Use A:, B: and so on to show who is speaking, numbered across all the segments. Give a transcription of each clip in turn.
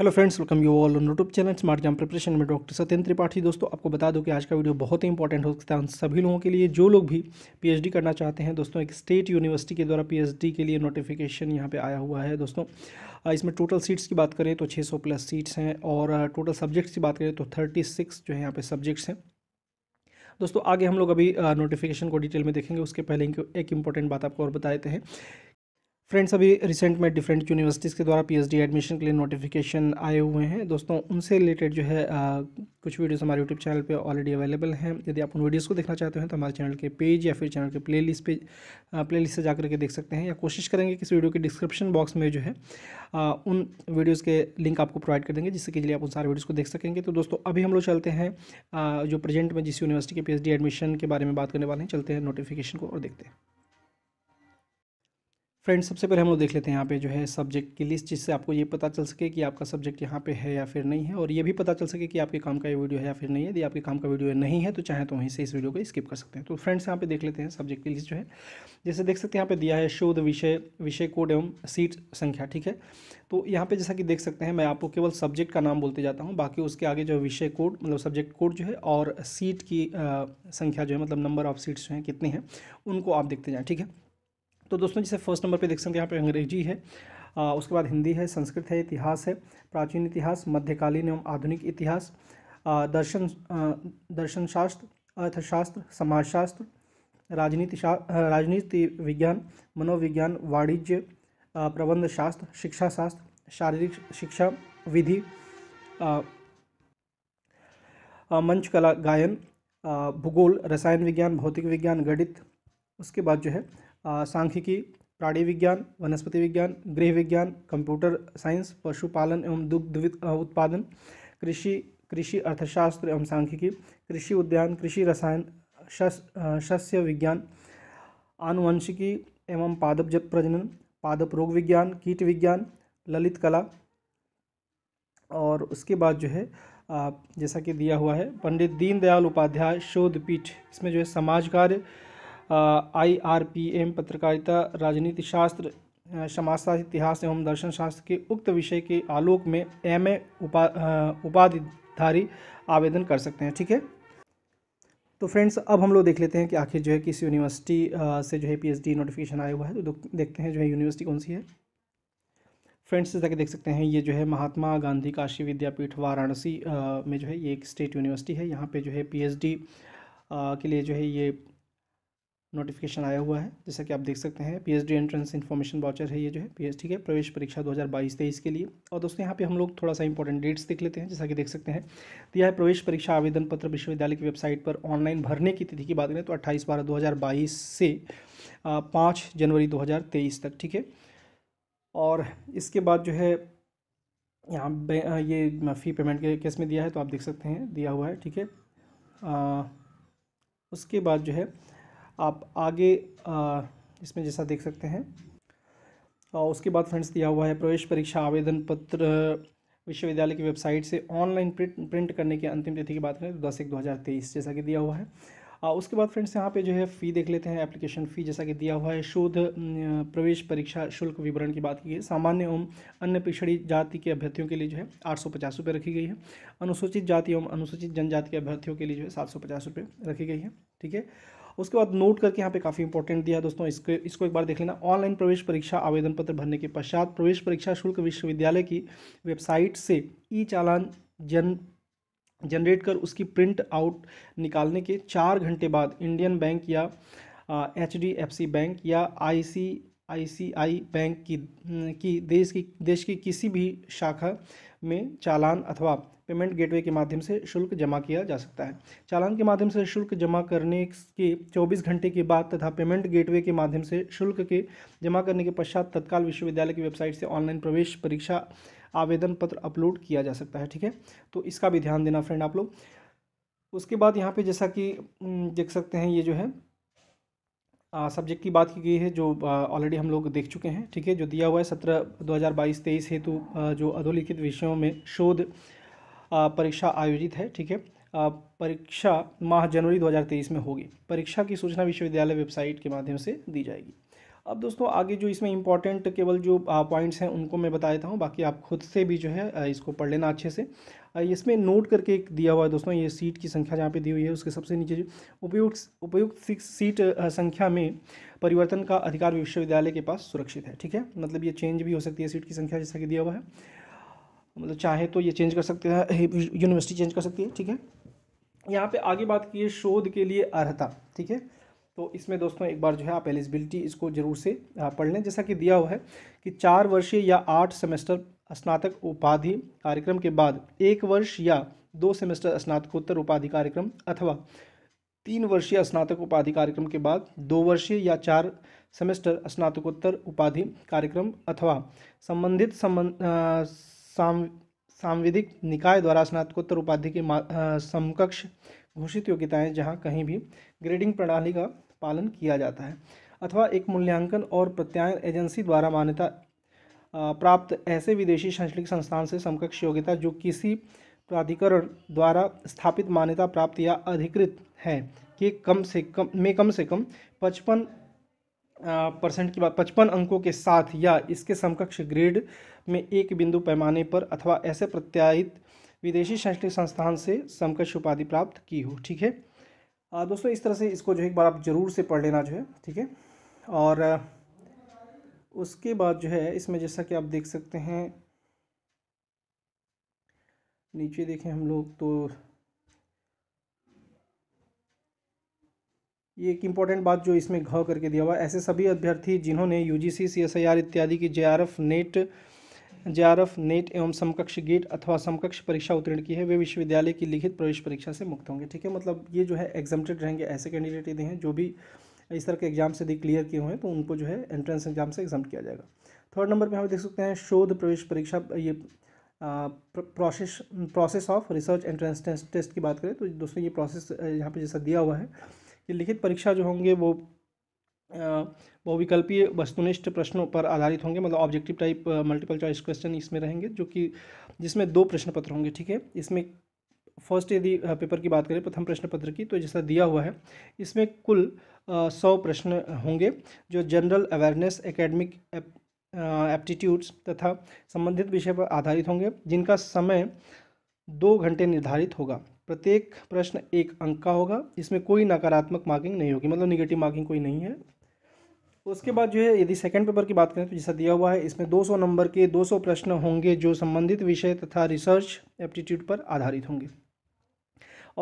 A: hello friends welcome you all YouTube channel smart jam preparation में doctor Satyan Tripathi दोस्तों आपको बता दो कि आज का वीडियो बहुत ही इंपॉर्टेंट हो सकता है उन सभी लोगों के लिए जो लोग भी पीएचडी करना चाहते हैं दोस्तों एक स्टेट यूनिवर्सिटी के द्वारा पीएचडी के लिए नोटिफिकेशन यहाँ पे आया हुआ है दोस्तों इसमें टोटल सीट्स की बात करें तो छः प्लस सीट्स हैं और टोटल सब्जेक्ट्स की बात करें तो थर्टी जो है यहाँ पर सब्जेक्ट्स हैं दोस्तों आगे हम लोग अभी नोटिफिकेशन को डिटेल में देखेंगे उसके पहले एक इंपॉर्टेंट बात आपको और बताते हैं फ्रेंड्स अभी रिसेंट में डिफरेंट यूनिवर्सिटीज़ के द्वारा पीएचडी एडमिशन के लिए नोटिफिकेशन आए हुए हैं दोस्तों उनसे रिलेटेड जो है आ, कुछ वीडियोस हमारे यूट्यूब चैनल पे ऑलरेडी अवेलेबल हैं यदि आप उन वीडियोस को देखना चाहते हैं तो हमारे चैनल के पेज या फिर चैनल के प्लेलिस्ट पे लिस्ट से जा करके देख सकते हैं या कोशिश करेंगे कि इस वीडियो के डिस्क्रिप्शन बॉक्स में जो है आ, उन वीडियोज़ के लिंक आपको प्रोवाइड कर देंगे जिससे कि लिए आप उन सारे वीडियोज़ को देख सकेंगे तो दोस्तों अभी हम लोग चलते हैं जो प्रेजेंट में जिस यूनिवर्सिटी के पी एडमिशन के बारे में बात करने वाले हैं चलते हैं नोटिफिकेशन को और देखते हैं फ्रेंड्स सबसे पहले हम लोग देख लेते हैं यहाँ पे जो है सब्जेक्ट की लिस्ट जिससे आपको ये पता चल सके कि आपका सब्जेक्ट यहाँ पे है या फिर नहीं है और ये भी पता चल सके कि आपके काम का ये वीडियो है या फिर नहीं है यदि आपके काम का वीडियो नहीं है तो चाहे तो वहीं से इस वीडियो को स्किप कर सकते हैं तो फ्रेंड्स यहाँ पे देख लेते हैं सब्जेक्ट की लिस्ट जो है जैसे देख सकते हैं यहाँ पे दिया है शोध विषय विषय कोड एवं सीट संख्या ठीक है तो यहाँ पे जैसा कि देख सकते हैं मैं आपको केवल सब्जेक्ट का नाम बोलते जाता हूँ बाकी उसके आगे जो विषय कोड मतलब सब्जेक्ट कोड जो है और सीट की संख्या जो है मतलब नंबर ऑफ सीट्स जो हैं कितनी हैं उनको आप देखते जाए ठीक है तो दोस्तों जैसे फर्स्ट नंबर पर देख सकते हैं यहाँ पर अंग्रेजी है आ, उसके बाद हिंदी है संस्कृत है इतिहास है प्राचीन इतिहास मध्यकालीन एवं आधुनिक इतिहास आ, दर्शन आ, दर्शन शास्त्र अर्थशास्त्र समाजशास्त्र राजनीति शा राजनीति विज्ञान मनोविज्ञान वाणिज्य प्रबंध शास्त्र शिक्षा शास्त्र शारीरिक शिक्षा विधि मंच कला गायन भूगोल रसायन विज्ञान भौतिक विज्ञान गणित उसके बाद जो है सांख्यिकी प्राणी विज्ञान वनस्पति विज्ञान गृह विज्ञान कंप्यूटर साइंस पशुपालन एवं दुग्ध उत्पादन कृषि कृषि अर्थशास्त्र एवं सांख्यिकी कृषि उद्यान कृषि रसायन शस्य विज्ञान आनुवंशिकी एवं पादप प्रजनन पादप रोग विज्ञान कीट विज्ञान ललित कला और उसके बाद जो है जैसा कि दिया हुआ है पंडित दीनदयाल उपाध्याय शोध पीठ इसमें जो है समाज कार्य आईआरपीएम पत्रकारिता राजनीति शास्त्र समाजशास्त्र इतिहास एवं दर्शन शास्त्र के उक्त विषय के आलोक में एम ए उपा उपाधिधारी आवेदन कर सकते हैं ठीक है तो फ्रेंड्स अब हम लोग देख लेते हैं कि आखिर जो है किस यूनिवर्सिटी से जो है पीएचडी नोटिफिकेशन आया हुआ है तो देखते हैं जो है यूनिवर्सिटी कौन सी है फ्रेंड्स जैसा कि देख सकते हैं ये जो है महात्मा गांधी काशी विद्यापीठ वाराणसी में जो है ये एक स्टेट यूनिवर्सिटी है यहाँ पे जो है पीएचडी के लिए जो है ये नोटिफिकेशन आया हुआ है जैसा कि आप देख सकते हैं पी एंट्रेंस इन्फॉर्मेशन वाउचर है ये जो है पी ठीक है प्रवेश परीक्षा 2022-23 के लिए और दोस्तों यहाँ पे हम लोग थोड़ा सा इंपॉर्टेंट डेट्स देख लेते हैं जैसा कि देख सकते हैं तो यह प्रवेश परीक्षा आवेदन पत्र विश्वविद्यालय की वेबसाइट पर ऑनलाइन भरने की तिथि की बात करें तो अट्ठाईस बारह दो से पाँच जनवरी दो तक ठीक है और इसके बाद जो है यहाँ ये फ़ी पेमेंट के केस में दिया है तो आप देख सकते हैं दिया हुआ है ठीक है उसके बाद जो है आप आगे आ, इसमें जैसा देख सकते हैं और उसके बाद फ्रेंड्स दिया हुआ है प्रवेश परीक्षा आवेदन पत्र विश्वविद्यालय की वेबसाइट से ऑनलाइन प्रिंट प्रिंट करने की अंतिम तिथि की बात करें तो दस एक दो हज़ार तेईस जैसा कि दिया हुआ है आ, उसके बाद फ्रेंड्स यहाँ पे जो है फ़ी देख लेते हैं एप्लीकेशन फ़ी जैसा कि दिया हुआ है शोध प्रवेश परीक्षा शुल्क विवरण की बात की है सामान्य एवं अन्य पिछड़ी जाति के अभ्यर्थियों के लिए जो है आठ सौ पचास रुपये रखी गई है अनुसूचित जाति एवं अनुसूचित जनजाति के अभ्यर्थियों के लिए जो है सात सौ पचास रुपये रखी गई है ठीक है उसके बाद नोट करके यहाँ पे काफ़ी इंपॉर्टेंट दिया दोस्तों इसको इसको एक बार देख लेना ऑनलाइन प्रवेश परीक्षा आवेदन पत्र भरने के पश्चात प्रवेश परीक्षा शुल्क विश्वविद्यालय की वेबसाइट से ई चालान जन जनरेट कर उसकी प्रिंट आउट निकालने के चार घंटे बाद इंडियन बैंक या H D F C bank या आई सी आईसीआई बैंक की हम्म, की देश की देश की किसी भी शाखा में चालान अथवा पेमेंट गेटवे के माध्यम से शुल्क जमा किया जा सकता है चालान के माध्यम से शुल्क जमा करने के 24 घंटे के बाद तथा पेमेंट गेटवे के माध्यम से शुल्क के जमा करने के पश्चात तत्काल विश्वविद्यालय की वेबसाइट से ऑनलाइन प्रवेश परीक्षा आवेदन पत्र अपलोड किया जा सकता है ठीक है तो इसका भी ध्यान देना फ्रेंड आप लोग उसके बाद यहाँ पे जैसा कि हम्म, देख सकते हैं ये जो है सब्जेक्ट की बात की गई है जो ऑलरेडी हम लोग देख चुके हैं ठीक है जो दिया हुआ है सत्रह दो हज़ार बाईस तेईस हेतु जो अधोलिखित विषयों में शोध परीक्षा आयोजित है ठीक है परीक्षा माह जनवरी 2023 में होगी परीक्षा की सूचना विश्वविद्यालय वेबसाइट के माध्यम से दी जाएगी अब दोस्तों आगे जो इसमें इंपॉर्टेंट केवल जो पॉइंट्स हैं उनको मैं बता देता हूँ बाकी आप खुद से भी जो है इसको पढ़ लेना अच्छे से इसमें नोट करके एक दिया हुआ है दोस्तों ये सीट की संख्या जहाँ पे दी हुई है उसके सबसे नीचे जो उपयुक्त उपयुक्त सीट संख्या में परिवर्तन का अधिकार विश्वविद्यालय के पास सुरक्षित है ठीक है मतलब ये चेंज भी हो सकती है सीट की संख्या जैसा कि दिया हुआ है मतलब चाहे तो ये चेंज कर सकते हैं यूनिवर्सिटी चेंज कर सकती है ठीक है यहाँ पर आगे बात की है शोध के लिए अर्हता ठीक है तो इसमें दोस्तों एक बार जो है आप एलिजिबिलिटी इसको जरूर से पढ़ लें जैसा कि दिया हुआ है कि चार वर्षीय या आठ सेमेस्टर स्नातक उपाधि कार्यक्रम के बाद एक वर्ष या दो सेमेस्टर स्नातकोत्तर उपाधि कार्यक्रम अथवा तीन वर्षीय स्नातक उपाधि कार्यक्रम के बाद दो वर्षीय या चार सेमेस्टर स्नातकोत्तर उपाधि कार्यक्रम अथवा संबंधित सांविधिक निकाय द्वारा स्नातकोत्तर उपाधि के समकक्ष घोषित योग्यताएं जहां कहीं भी ग्रेडिंग प्रणाली का पालन किया जाता है अथवा एक मूल्यांकन और प्रत्यायन एजेंसी द्वारा मान्यता प्राप्त ऐसे विदेशी शैक्षणिक संस्थान से समकक्ष योग्यता जो किसी प्राधिकरण द्वारा स्थापित मान्यता प्राप्त या अधिकृत है कि कम से कम में कम से कम पचपन परसेंट की बात पचपन अंकों के साथ या इसके समकक्ष ग्रेड में एक बिंदु पैमाने पर अथवा ऐसे प्रत्यायित विदेशी शैक्षणिक संस्थान से समकक्ष उपाधि प्राप्त की हो ठीक है दोस्तों इस तरह से इसको जो है एक बार आप ज़रूर से पढ़ लेना जो है ठीक है और उसके बाद जो है इसमें जैसा कि आप देख सकते हैं नीचे देखें हम लोग तो ये एक इम्पॉर्टेंट बात जो इसमें घाव करके दिया हुआ ऐसे सभी अभ्यर्थी जिन्होंने UGC CSIR C S I R इत्यादि की J R F NET F NET एवं समकक्ष गेट अथवा समकक्ष परीक्षा उत्तीर्ण की है वे विश्वविद्यालय की लिखित प्रवेश परीक्षा से मुक्त होंगे ठीक है मतलब ये जो है एग्जामेटेड रहेंगे ऐसे कैंडिडेट यदि हैं जो भी इस तरह के एग्जाम से यदि क्लियर किए हुए हैं तो उनको जो है एंट्रेंस एग्जाम से एग्जाम किया जाएगा थर्ड नंबर पर हम देख सकते हैं शोध प्रवेश परीक्षा ये process process of research entrance test की बात करें तो दोस्तों ये प्रोसेस यहाँ पर जैसा दिया हुआ है कि लिखित परीक्षा जो होंगे वो बहुविकल्पीय वस्तुनिष्ठ प्रश्नों पर आधारित होंगे मतलब objective type multiple choice question इसमें रहेंगे जो कि जिसमें दो प्रश्न पत्र होंगे ठीक है इसमें फर्स्ट यदि पेपर की बात करें प्रथम प्रश्न पत्र की तो जैसा दिया हुआ है इसमें कुल सौ प्रश्न होंगे जो जनरल अवेयरनेस एकेडमिक एप्टीट्यूड्स तथा संबंधित विषय पर आधारित होंगे जिनका समय दो घंटे निर्धारित होगा प्रत्येक प्रश्न एक अंक का होगा इसमें कोई नकारात्मक मार्किंग नहीं होगी मतलब निगेटिव मार्किंग कोई नहीं है उसके बाद जो है यदि सेकंड पेपर की बात करें तो जैसा दिया हुआ है इसमें 200 नंबर के 200 प्रश्न होंगे जो संबंधित विषय तथा रिसर्च एप्टीट्यूड पर आधारित होंगे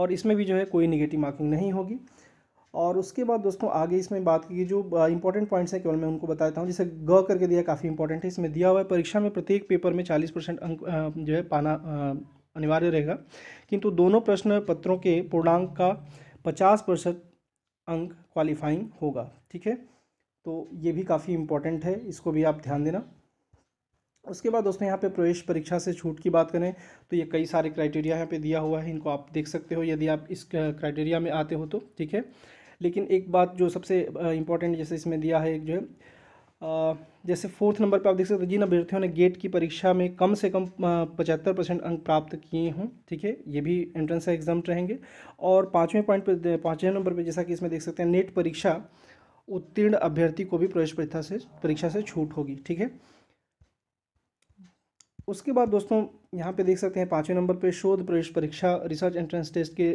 A: और इसमें भी जो है कोई निगेटिव मार्किंग नहीं होगी और उसके बाद दोस्तों आगे इसमें बात की जो इंपॉर्टेंट पॉइंट्स हैं केवल मैं उनको बताता हूँ जैसे ग करके दिया काफ़ी इंपॉर्टेंट है इसमें दिया हुआ है परीक्षा में प्रत्येक पेपर में चालीस परसेंट अंक जो है पाना अनिवार्य रहेगा किंतु दोनों प्रश्न पत्रों के पूर्णांक का पचास परसेंट अंक क्वालिफाइंग होगा ठीक है तो ये भी काफ़ी इम्पोर्टेंट है इसको भी आप ध्यान देना उसके बाद दोस्तों यहाँ पे प्रवेश परीक्षा से छूट की बात करें तो ये कई सारे क्राइटेरिया यहाँ पे दिया हुआ है इनको आप देख सकते हो यदि आप इस क्राइटेरिया में आते हो तो ठीक है लेकिन एक बात जो सबसे इम्पोर्टेंट जैसे इसमें दिया है एक जो है आ, जैसे फोर्थ नंबर पर आप देख सकते हो जिन अभ्यर्थियों ने गेट की परीक्षा में कम से कम पचहत्तर परसेंट अंक प्राप्त किए हों ठीक है ये भी एंट्रेंस एग्जाम रहेंगे और पाँचवें पॉइंट पर पाँचवें नंबर पर जैसा कि इसमें देख सकते हैं नेट परीक्षा उत्तीर्ण अभ्यर्थी को भी प्रवेश परीक्षा से परीक्षा से छूट होगी ठीक है उसके बाद दोस्तों यहाँ पे देख सकते हैं पाँचवें नंबर पे शोध प्रवेश परीक्षा रिसर्च एंट्रेंस टेस्ट के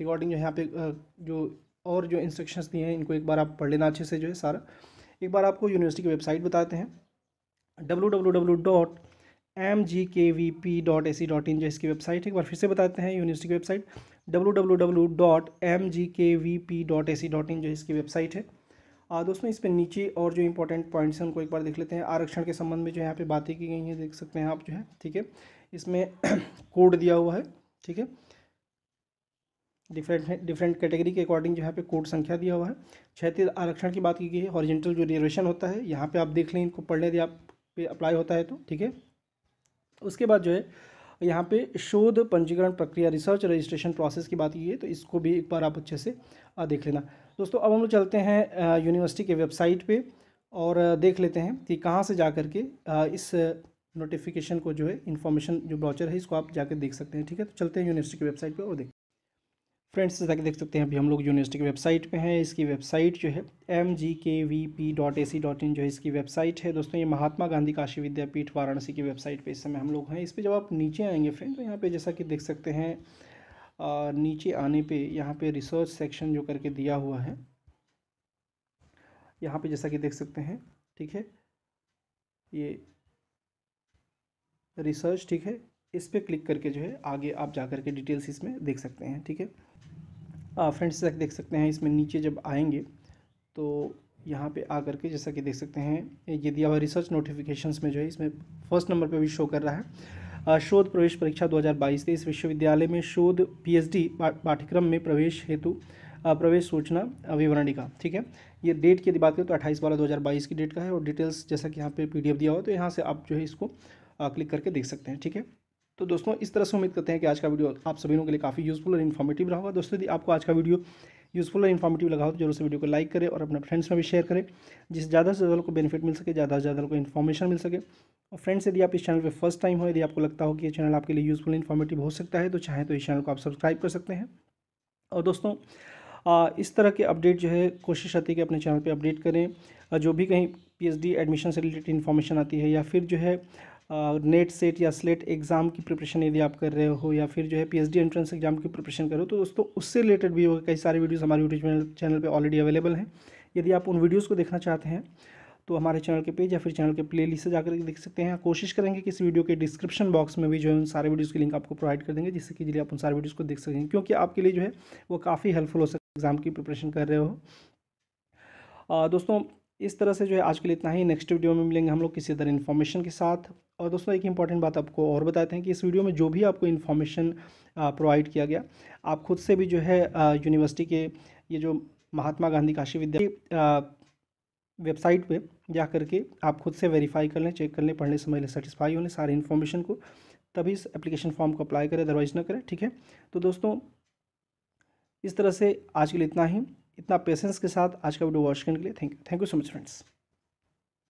A: रिकॉर्डिंग जो यहाँ पे जो और जो इंस्ट्रक्शंस दिए हैं इनको एक बार आप पढ़ लेना अच्छे से जो है सारा एक बार आपको यूनिवर्सिटी की वेबसाइट बताते हैं W W W dot M G K V P dot A C dot in जो इसकी वेबसाइट है एक बार फिर से बताते हैं यूनिवर्सिटी की website W W W dot M G K V P dot A C dot in जो इसकी वेबसाइट है दोस्तों इस पर नीचे और जो इंपॉर्टेंट पॉइंट्स हैं उनको एक बार देख लेते हैं आरक्षण के संबंध में जो यहाँ पे बातें की गई हैं देख सकते हैं आप जो है ठीक है इसमें कोड दिया हुआ है ठीक है डिफरेंट डिफरेंट कैटेगरी के अकॉर्डिंग जो है पे कोड संख्या दिया हुआ है क्षेत्रीय आरक्षण की बात की गई है हॉरिजेंटल जो रिजर्वेशन होता है यहाँ पर आप देख लें इनको पढ़ लें यदि आप पे अप्लाई होता है तो ठीक है उसके बाद जो है यहाँ पे शोध पंजीकरण प्रक्रिया रिसर्च रजिस्ट्रेशन प्रोसेस की बात की है तो इसको भी एक बार आप अच्छे से देख लेना दोस्तों अब हम लोग चलते हैं यूनिवर्सिटी के वेबसाइट पे और देख लेते हैं कि कहाँ से जा कर के इस नोटिफिकेशन को जो है इन्फॉर्मेशन जो ब्राउचर है इसको आप जाकर देख सकते हैं ठीक है तो चलते हैं यूनिवर्सिटी की वेबसाइट पर और देख फ्रेंड्स जैसा कि देख सकते हैं अभी हम लोग यूनिवर्सिटी की वेबसाइट पे हैं इसकी वेबसाइट जो है M G K V P dot A C dot in जो है इसकी वेबसाइट है दोस्तों ये महात्मा गांधी काशी विद्यापीठ वाराणसी की वेबसाइट पे इस समय हम लोग हैं इस पर जब आप नीचे आएंगे फ्रेंड तो यहाँ पे जैसा कि देख सकते हैं आ, नीचे आने पर यहाँ पर रिसर्च सेक्शन जो करके दिया हुआ है यहाँ पर जैसा कि देख सकते हैं ठीक है ये रिसर्च ठीक है इस पर क्लिक करके जो है आगे आप जा करके डिटेल्स इसमें देख सकते हैं ठीक है फ्रेंड्स देख सकते हैं इसमें नीचे जब आएंगे तो यहाँ पे आ करके जैसा कि देख सकते हैं ये दिया हुआ रिसर्च नोटिफिकेशंस में जो है इसमें फर्स्ट नंबर पे भी शो कर रहा है शोध प्रवेश परीक्षा 2022 इस विश्वविद्यालय में शोध पीएचडी पाठ्यक्रम में प्रवेश हेतु प्रवेश सूचना विवरणिका ठीक है ये डेट की यदि बात करें तो अट्ठाईस बारह दो हज़ार बाईस की डेट का है और डिटेल्स जैसा कि यहाँ पे पीडीएफ दिया हुआ तो यहाँ से आप जो है इसको क्लिक करके देख सकते हैं ठीक है तो दोस्तों इस तरह से उम्मीद करते हैं कि आज का वीडियो आप सभी लोगों के लिए काफ़ी यूज़फुल और इन्फॉर्मेटिव रहा होगा दोस्तों यदि आपको आज का वीडियो यूज़फुल और इन्फॉर्मेटिव लगा हो तो जरूर से वीडियो को लाइक करें और अपने फ्रेंड्स में भी शेयर करें जिससे ज़्यादा से ज़्यादा को बेनिफिट मिल सके ज़्यादा से ज़्यादा को इन्फॉर्मेशन मिल सके और फ्रेंड्स यदि आप इस चैनल पर फर्स्ट टाइम हो यदि आपको लगता हो कि ये चैनल आपके लिए यूज़फुल इन्फॉर्मेटिव हो सकता है तो चाहें तो इस चैनल को आप सब्सक्राइब कर सकते हैं और दोस्तों इस तरह के अपडेट जो है कोशिश आती है कि अपने चैनल पर अपडेट करें जो भी कहीं डी एडमिशन से रिलेटेड इन्फॉर्मेशन आती है या फिर जो है नेट सेट या स्लेट एग्ज़ाम की प्रिपरेशन यदि आप कर रहे हो या फिर जो है पीएचडी एंट्रेंस एग्जाम की प्रिपरेशन कर रहे हो तो दोस्तों उससे रिलेटेड भी कई सारे वीडियोस हमारे यूट्यूब चैनल पे ऑलरेडी अवेलेबल हैं यदि आप उन वीडियोस को देखना चाहते हैं तो हमारे चैनल के पेज या फिर चैनल के प्ले लिस्ट से जाकर देख सकते हैं कोशिश करेंगे कि इस वीडियो के डिस्क्रिप्शन बॉक्स में भी जो है उन सारे वीडियोज़ की लिंक आपको प्रोवाइड कर देंगे जिससे कि जी आप उन सारे वीडियोज़ को देख सकेंगे क्योंकि आपके लिए जो है वो काफ़ी हेल्पफुल हो सकता है एग्ज़ाम की प्रिपरेशन कर रहे हो दोस्तों इस तरह से जो है आज के लिए इतना ही नेक्स्ट वीडियो में मिलेंगे हम लोग किसी तरह इन्फॉर्मेशन के साथ और दोस्तों एक इंपॉर्टेंट बात आपको और बताते हैं कि इस वीडियो में जो भी आपको इन्फॉर्मेशन प्रोवाइड किया गया आप खुद से भी जो है यूनिवर्सिटी के ये जो महात्मा गांधी काशी विद्या वेबसाइट पे जा करके आप खुद से वेरीफाई कर लें चेक कर लें पढ़ने समझ लें सेटिस्फाई होने सारे इन्फॉर्मेशन को तभी इस एप्लीकेशन फॉर्म को अप्लाई करें अदरवाइज ना करें ठीक है तो दोस्तों इस तरह से आज के लिए इतना ही इतना पेशेंस के साथ आज का वीडियो वॉच करने के लिए thank you thank you so much friends